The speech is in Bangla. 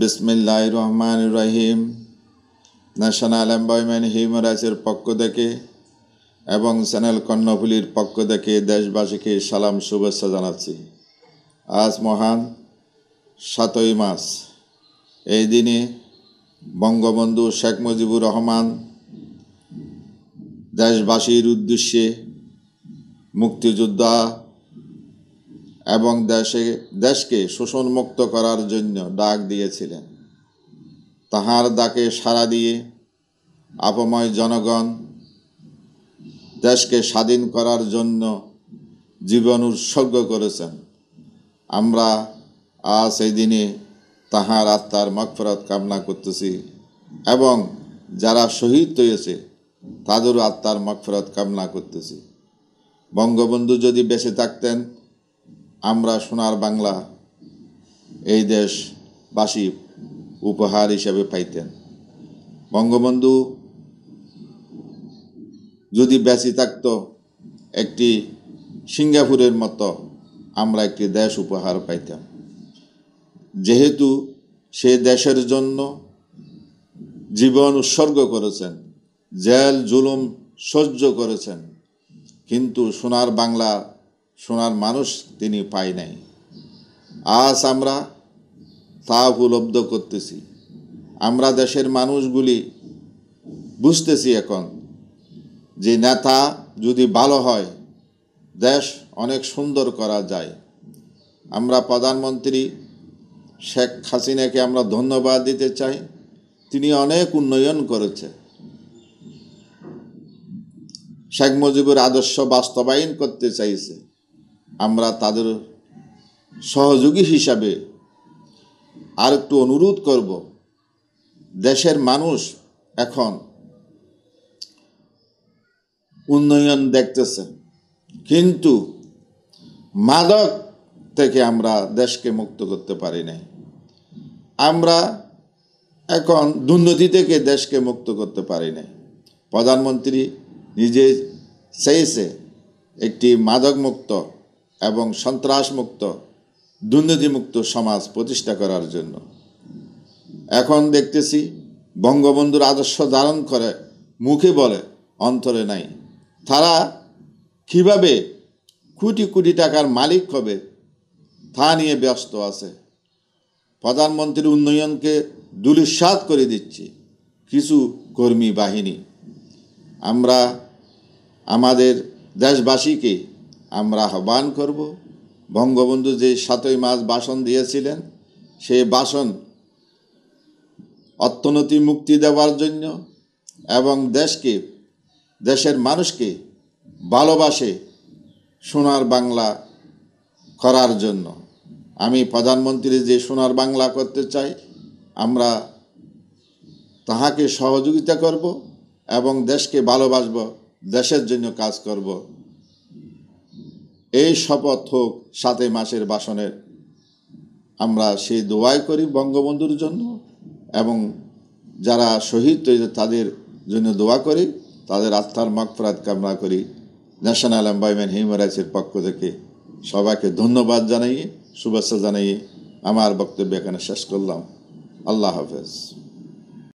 বিসমিল্লাহ রহমান রহিম ন্যাশনাল এম্পয়মেন্ট হিউম রাইটসের পক্ষ থেকে এবং চ্যানেল কর্ণফুলির পক্ষ থেকে দেশবাসীকে সালাম শুভেচ্ছা জানাচ্ছি আজ মহান সাতই মাস এই দিনে বঙ্গবন্ধু শেখ মুজিবুর রহমান দেশবাসীর উদ্দেশ্যে মুক্তিযোদ্ধা এবং দেশে দেশকে শোষণমুক্ত করার জন্য ডাক দিয়েছিলেন তাহার ডাকে সাড়া দিয়ে আপময় জনগণ দেশকে স্বাধীন করার জন্য জীবন উৎসর্গ করেছেন আমরা আজ এই দিনে তাহার আত্মার মকফরত কামনা করতেছি এবং যারা শহীদ হয়েছে তাদেরও আত্মার মকফরত কামনা করতেছি বঙ্গবন্ধু যদি বেঁচে থাকতেন আমরা সোনার বাংলা এই দেশবাসী উপহার হিসেবে পাইতেন বঙ্গবন্ধু যদি বেঁচে থাকত একটি সিঙ্গাপুরের মতো আমরা একটি দেশ উপহার পাইতাম যেহেতু সে দেশের জন্য জীবন উৎসর্গ করেছেন জেল জুলুম সহ্য করেছেন কিন্তু সোনার বাংলা শোনার মানুষ তিনি পাই নাই আজ আমরা তা উপলব্ধ করতেছি আমরা দেশের মানুষগুলি বুঝতেছি এখন যে নেতা যদি ভালো হয় দেশ অনেক সুন্দর করা যায় আমরা প্রধানমন্ত্রী শেখ হাসিনাকে আমরা ধন্যবাদ দিতে চাই তিনি অনেক উন্নয়ন করেছে শেখ মুজিবুর আদর্শ বাস্তবায়ন করতে চাইছে আমরা তাদের সহযোগী হিসাবে আর একটু অনুরোধ করব দেশের মানুষ এখন উন্নয়ন দেখতেছে কিন্তু মাদক থেকে আমরা দেশকে মুক্ত করতে পারি নাই আমরা এখন দুর্নীতি থেকে দেশকে মুক্ত করতে পারি নাই প্রধানমন্ত্রী নিজে চেয়েছে একটি মাদকমুক্ত এবং সন্ত্রাসমুক্ত দুর্নীতিমুক্ত সমাজ প্রতিষ্ঠা করার জন্য এখন দেখতেছি বঙ্গবন্ধুর আদর্শ ধারণ করে মুখে বলে অন্তরে নাই তারা কীভাবে কোটি কোটি টাকার মালিক হবে তা নিয়ে ব্যস্ত আছে প্রধানমন্ত্রীর উন্নয়নকে দুলিস্বাদ করে দিচ্ছে কিছু কর্মী বাহিনী আমরা আমাদের দেশবাসীকে আমরা আহ্বান করব বঙ্গবন্ধু যে সাতই মাস বাসন দিয়েছিলেন সেই বাসন অর্থনীতি মুক্তি দেওয়ার জন্য এবং দেশকে দেশের মানুষকে ভালোবাসে সোনার বাংলা করার জন্য আমি প্রধানমন্ত্রী যে সোনার বাংলা করতে চাই আমরা তাহাকে সহযোগিতা করব এবং দেশকে ভালোবাসব দেশের জন্য কাজ করব এই শপথ হোক সাতই মাসের বাসনের আমরা সেই দোয়াই করি বঙ্গবন্ধুর জন্য এবং যারা শহীদ হয়েছে তাদের জন্য দোয়া করি তাদের আত্মার মকফরাত কামনা করি ন্যাশনাল এমপ্লয়মেন্ট হিউম্যান রাইটসের পক্ষ থেকে সবাইকে ধন্যবাদ জানাইয়ে শুভেচ্ছা জানাই আমার বক্তব্য এখানে শেষ করলাম আল্লাহ হাফেজ